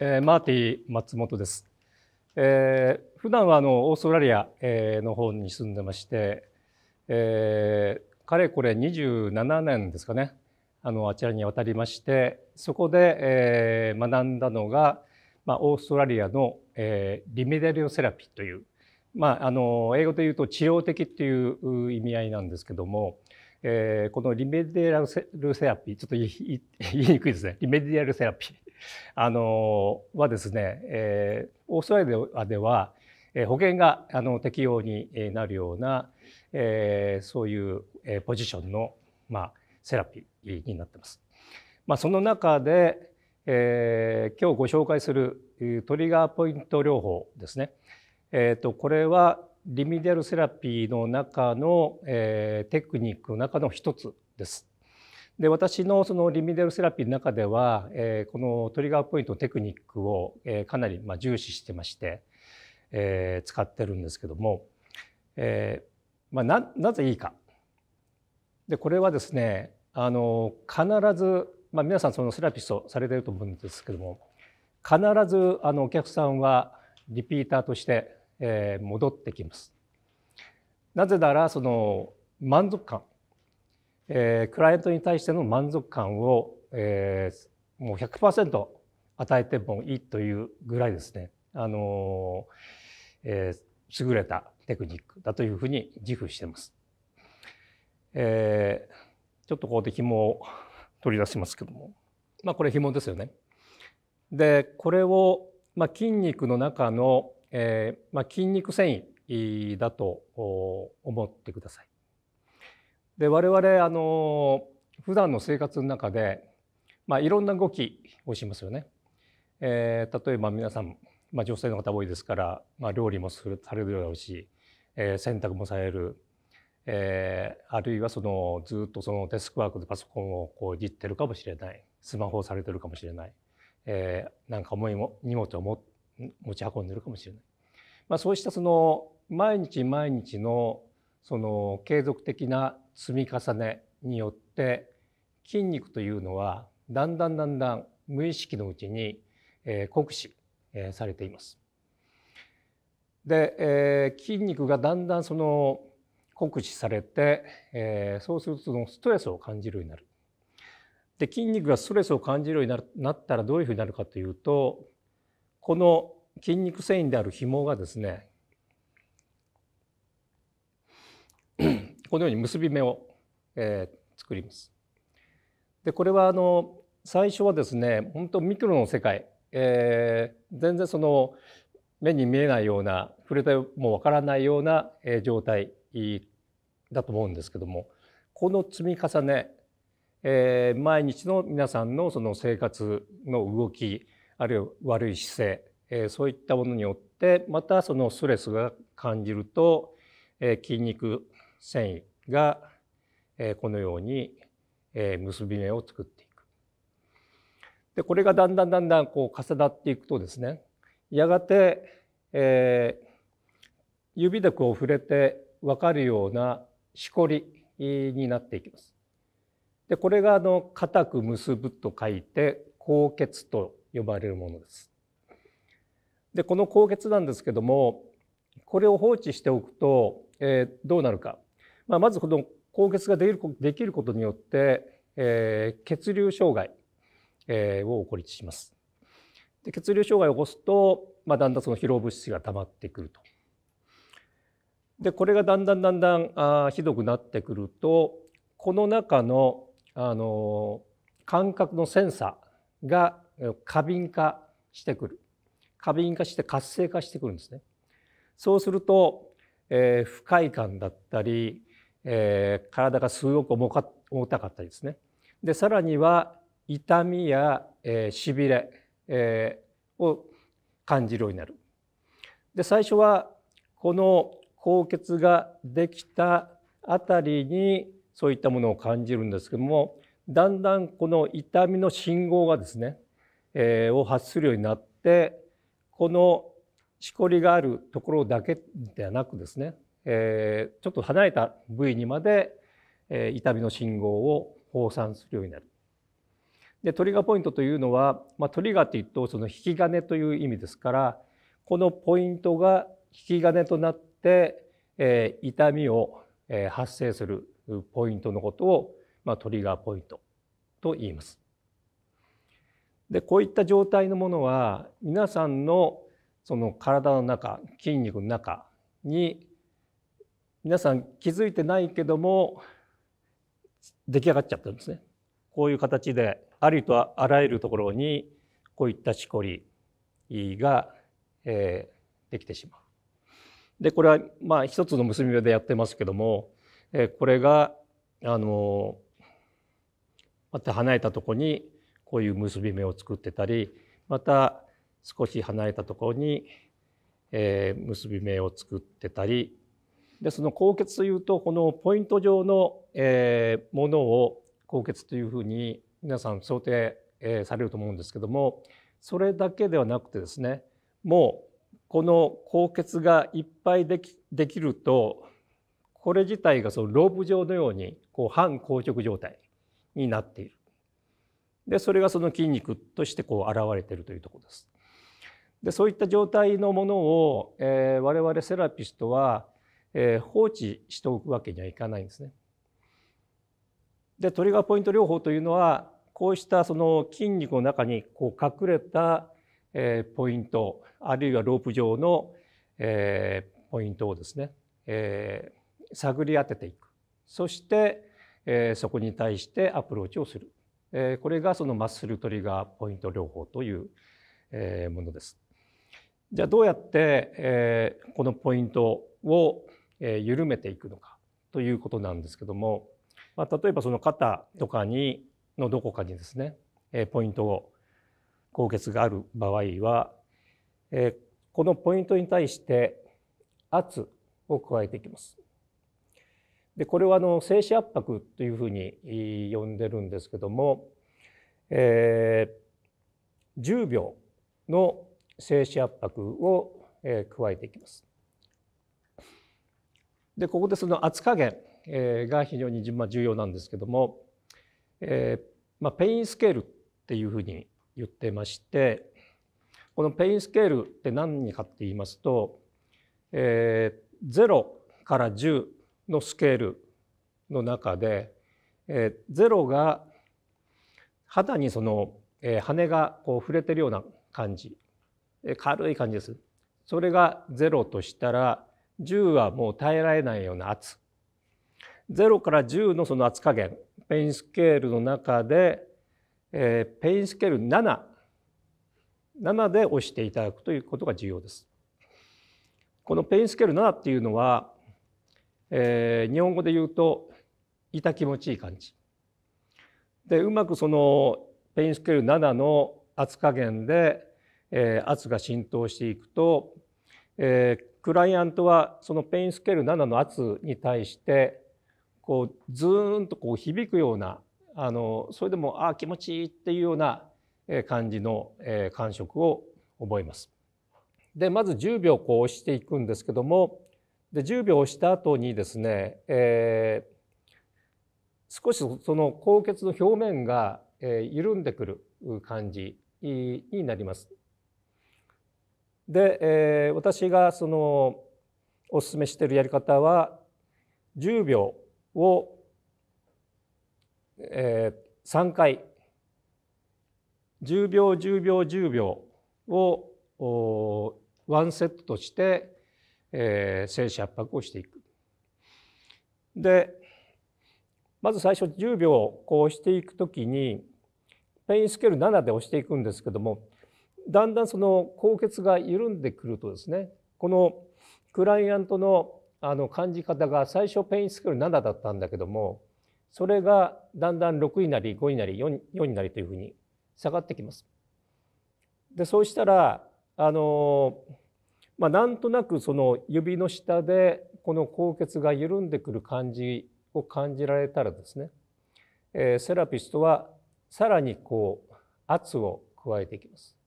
えー、マーティー松本です、えー、普段はあのオーストラリア、えの方に住んでまして、えー、かれこれ27年ですかねあのあちらに渡りましてそこで、えー、学んだのが、まあ、オーストラリアの、えー、リメデリオセラピーという、まあ、あの英語で言うと治療的っていう意味合いなんですけども、えー、このリメディアルセラピーちょっと言いにくいですねリメディアルセラピー、あのー、はですね、えー、オーストラリアでは保険があの適用になるような、えー、そういうポジションの、まあ、セラピーになってます。まあ、その中で、えー、今日ご紹介するトリガーポイント療法ですね。えーとこれはリミデルセラピーの中の、えー、テクニックの中の一つです。で私のそのリミデルセラピーの中では、えー、このトリガーポイントのテクニックを、えー、かなりまあ重視してまして、えー、使ってるんですけども、えーまあな、ななぜいいかでこれはですねあの必ず、まあ、皆さんそのセラピストされてると思うんですけども必ずあのお客さんはリピーターとしてえー、戻ってきます。なぜならその満足感、えー、クライアントに対しての満足感を、えー、もう100%与えてもいいというぐらいですね、あのえー、優れたテクニックだというふうに自負してます。えー、ちょっとここで紐を取り出しますけども、まあ、これ紐ですよね。でこれを、まあ、筋肉の中のえーまあ、筋肉繊維だと思ってください。で我々あの普段の生活の中で、まあ、いろんな動きをしますよね。えー、例えば皆さん、まあ、女性の方多いですから、まあ、料理もするされるだろうし、えー、洗濯もされる、えー、あるいはそのずっとそのデスクワークでパソコンをこういじってるかもしれないスマホをされてるかもしれない、えー、なんか重いも荷物をも持ち運んでるかもしれないまあ、そうしたその毎日毎日のその継続的な積み重ねによって筋肉というのはだんだんだんだん無意識のうちに、えー、酷使、えー、されています。で、えー、筋肉がだんだんその酷使されて、えー、そうするとそのストレスを感じるようになる。で筋肉がストレスを感じるようになったらどういうふうになるかというとこの筋肉繊維である紐がですねこのように結び目を、えー、作ります。でこれはあの最初はですね本当ミクロの世界、えー、全然その目に見えないような触れてもわからないような、状態だと思うんですけどもこの積み重ね、えー、毎日の皆さんのその生活の動きあるいは悪い姿勢えそういったものによってまたそのストレスが感じると、え筋肉繊維が、えこのように、え結び目を作っていく。でこれがだんだんだんだんこう重なっていくとですねやがて、え指でこう触れて分かるようなしこりになっていきます。でこれがあの固く結ぶと書いて「高血」と呼ばれるものです。でこの高血なんですけどもこれを放置しておくと、えー、どうなるか、まあ、まずこの高血ができるできることによって、えー、血流障害、えー、を起こりします。で血流障害を起こすと、まあ、だんだんその疲労物質が溜まってくると。でこれがだんだんだんだんあひどくなってくるとこの中のあの感覚のセンサーが過敏化してくる過敏化して活性化してくるんですね。そうすると、えー、不快感だったり、えー、体がすごく重か重たかったりですね。でさらには痛みや、えー、しびれ、えー、を感じるようになる。で最初はこの高血ができたあたりにそういったものを感じるんですけどもだんだんこの痛みの信号がですね、えー、を発するようになってこのしこりがあるところだけではなくですね、えー、ちょっと離れた部位にまで、えー、痛みの信号を放散するようになる。でトリガーポイントというのは、まあ、トリガーというとその引き金という意味ですからこのポイントが引き金となって、えー、痛みを、えー、発生するポイントのことを、まあ、トリガーポイントと言います。でこういった状態のものは皆さんのその体の中筋肉の中に皆さん気づいてないけども出来上がっちゃったんですね。こういう形でありとあらゆるところにこういったしこりが、えー、できてしまう。でこれはまあ一つの結び目でやってますけども、えー、これがあのまた離れたとこにこういう結び目を作ってたりまた少し離れたところに、えー、結び目を作ってたりでその高血というとこのポイント状の、えー、ものを高血というふうに皆さん想定、えー、されると思うんですけどもそれだけではなくてですねもうこの高血がいっぱいできできるとこれ自体がそのロープ状のようにこう反硬直状態になっているでそれがその筋肉としてこう現れてるというとこです。でそういった状態のものを、えー、我々セラピストは、えー、放置しておくわけにはいかないんですね。でトリガーポイント療法というのはこうしたその筋肉の中にこう隠れた、えー、ポイントあるいはロープ状の、えー、ポイントをですね、えー、探り当てていくそして、えー、そこに対してアプローチをするえこれがそのマッスルトリガーポイント療法という、えものです。じゃあどうやって、えこのポイントを、え緩めていくのかということなんですけども、まあ、例えばその肩とかにのどこかにですね、えポイントを高血がある場合は、えこのポイントに対して圧を加えていきます。でこれはあの静止圧迫というふうに呼んでるんですけども、えー、10秒の静止圧迫を、えー、加えていきます。でここでその圧加減、えー、が非常に重要なんですけども、えーまあ、ペインスケールっていうふうに言ってましてこのペインスケールって何かって言いますと、えー、0から10のスケールの中で、えー、ゼロが肌にその、えー、羽がこう触れてるような感じ、えー、軽い感じです。それがゼロとしたら10はもう耐えられないような圧0から10のその圧加減ペインスケールの中で、えー、ペインスケール77で押していただくということが重要です。このペインスケール7っていうのはえー、日本語で言うと痛気持ちいい感じでうまくそのペインスケール7の圧加減で、えー、圧が浸透していくと、えー、クライアントはそのペインスケール7の圧に対してこうズーンとこう響くようなあのそれでもああ気持ちいいっていうような感じの感触を覚えます。でまず10秒こう押していくんですけどもで10秒押した後にですね、えー、少しその高血の表面が、え緩んでくる感じになります。で、えー、私がそのおすすめしているやり方は10秒を、えー、3回10秒10秒10秒をワンセットしてえー、精子圧迫をしていく。でまず最初10秒こうしていく時にペインスケール7で押していくんですけどもだんだんその高血が緩んでくるとですねこのクライアントのあの感じ方が最初ペインスケール7だったんだけどもそれがだんだん6になり5になり 4, 4になりというふうに下がってきます。でそうしたらあのーまあ、なんとなくその指の下でこの高血が緩んでくる感じを感じられたらですね、えー、セラピストはさらにこう圧を加えていきます。